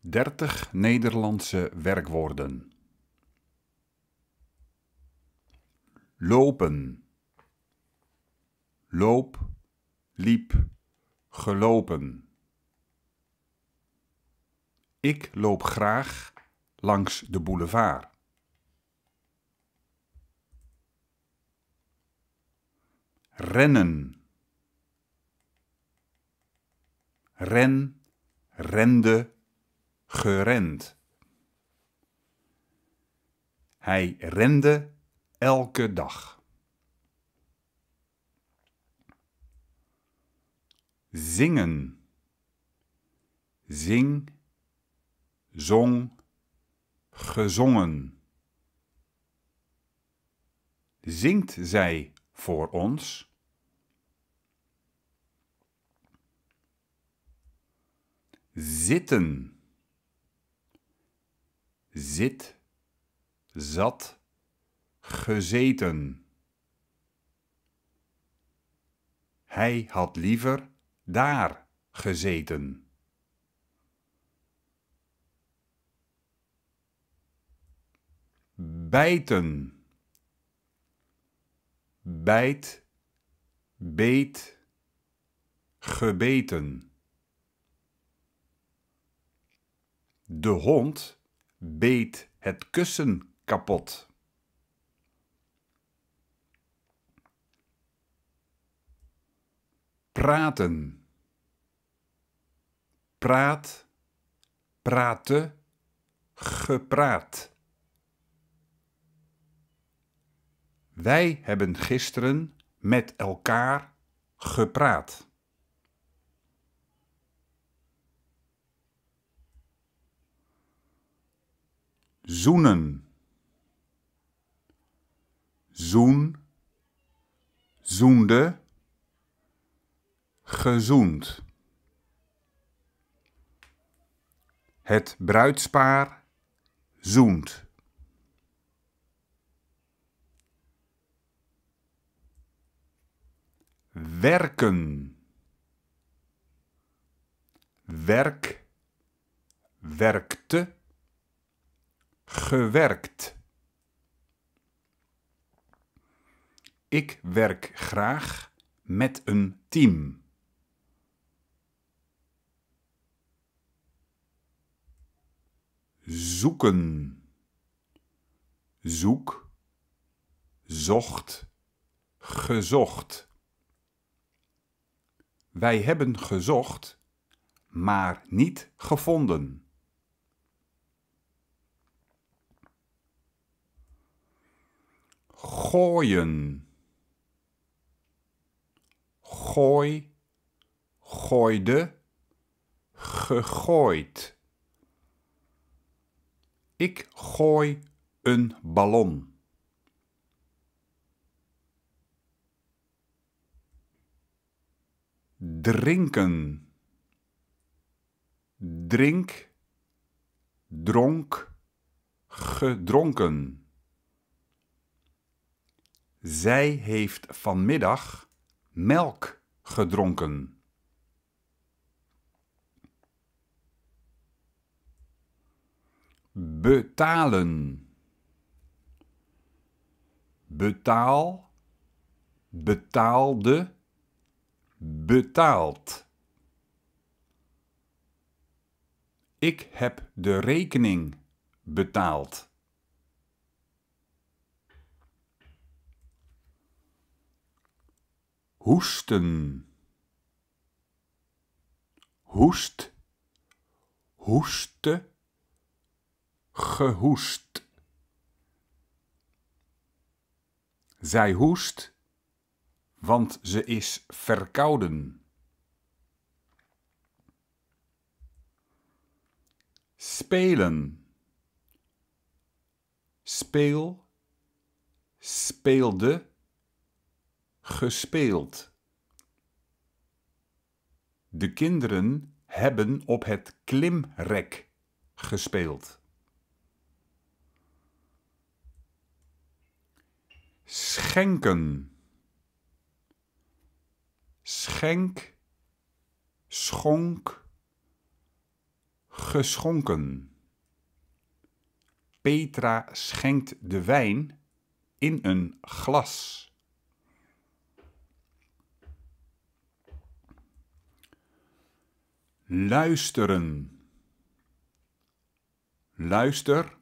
30 Nederlandse werkwoorden. Lopen. Loop, liep, gelopen. Ik loop graag langs de boulevard. Rennen. Ren, rende, gerend. Hij rende elke dag. Zingen. Zing, zong, gezongen. Zingt zij voor ons? Zitten zit, zat, gezeten. Hij had liever daar gezeten. bijten. Bijt, beet, gebeten. De hond beet het kussen kapot. Praten. Praat, Praten. gepraat. Wij hebben gisteren met elkaar gepraat. zoenen zoen, zoende, gezoend. Het bruidspaar zoent. Werken. Werk, werkte gewerkt. Ik werk graag met een team. Zoeken. Zoek, zocht, gezocht. Wij hebben gezocht, maar niet gevonden. gooien. Gooi, gooide, gegooid. Ik gooi een ballon. Drinken. Drink, dronk, gedronken. Zij heeft vanmiddag melk gedronken. Betalen. Betaal, betaalde, betaald. Ik heb de rekening betaald. hoesten, hoest, hoeste, gehoest. Zij hoest, want ze is verkouden. Spelen. Speel, speelde gespeeld. De kinderen hebben op het klimrek gespeeld. Schenken. Schenk, schonk, geschonken. Petra schenkt de wijn in een glas. luisteren. Luister,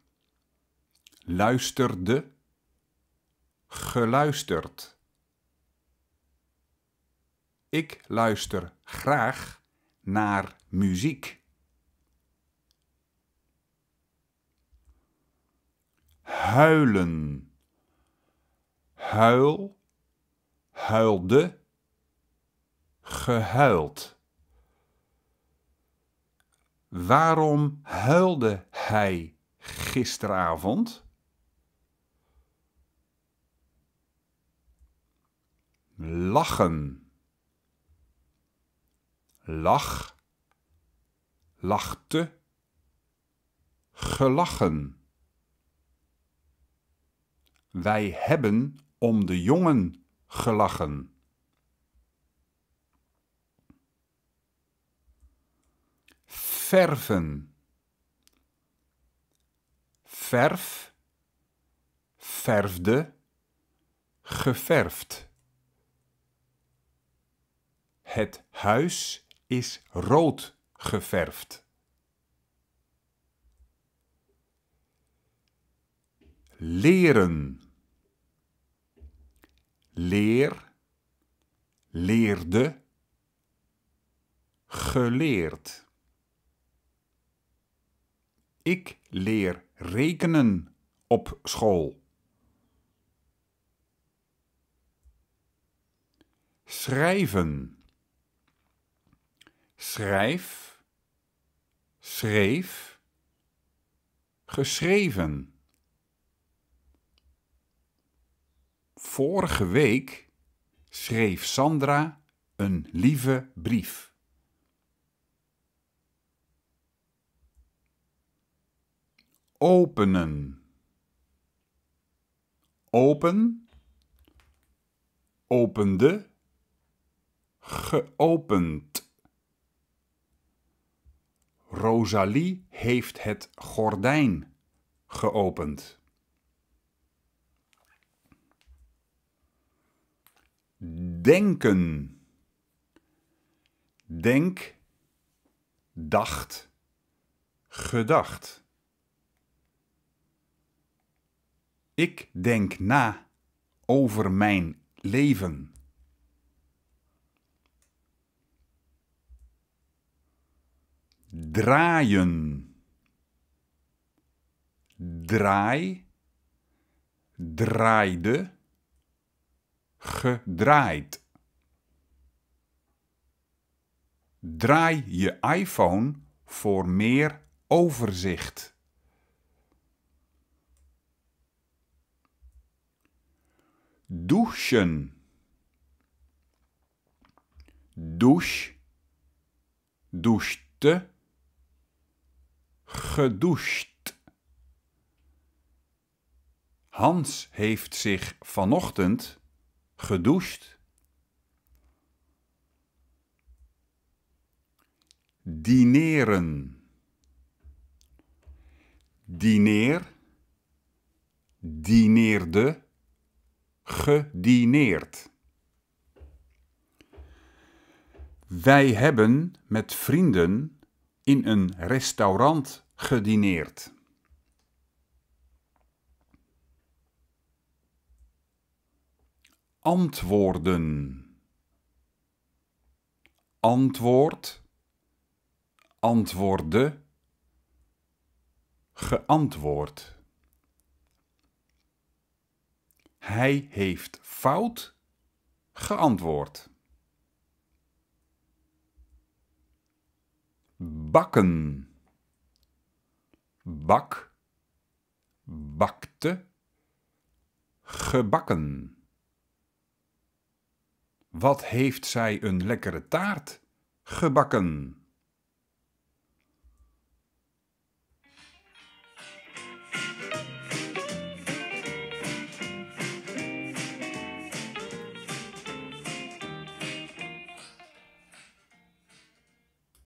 luisterde, geluisterd. Ik luister graag naar muziek. Huilen. Huil, huilde, gehuild. Waarom huilde hij gisteravond? Lachen. Lach. Lachte. Gelachen. Wij hebben om de jongen gelachen. verven. Verf, verfde, geverfd. Het huis is rood geverfd. Leren. Leer, leerde, geleerd. Ik leer rekenen op school. Schrijven. Schrijf. Schreef. Geschreven. Vorige week schreef Sandra een lieve brief. openen. Open, opende, geopend. Rosalie heeft het gordijn geopend. Denken. Denk, dacht, gedacht. Ik denk na over mijn leven. Draaien. Draai. Draaide. Gedraaid. Draai je iPhone voor meer overzicht. douchen, douche, douchte, gedoucht. Hans heeft zich vanochtend gedoucht. Dineren. Dineer. Dineerde gedineerd. Wij hebben met vrienden in een restaurant gedineerd. Antwoorden. Antwoord. Antwoorden. Geantwoord. Hij heeft fout geantwoord. Bakken. Bak. Bakte. Gebakken. Wat heeft zij een lekkere taart gebakken?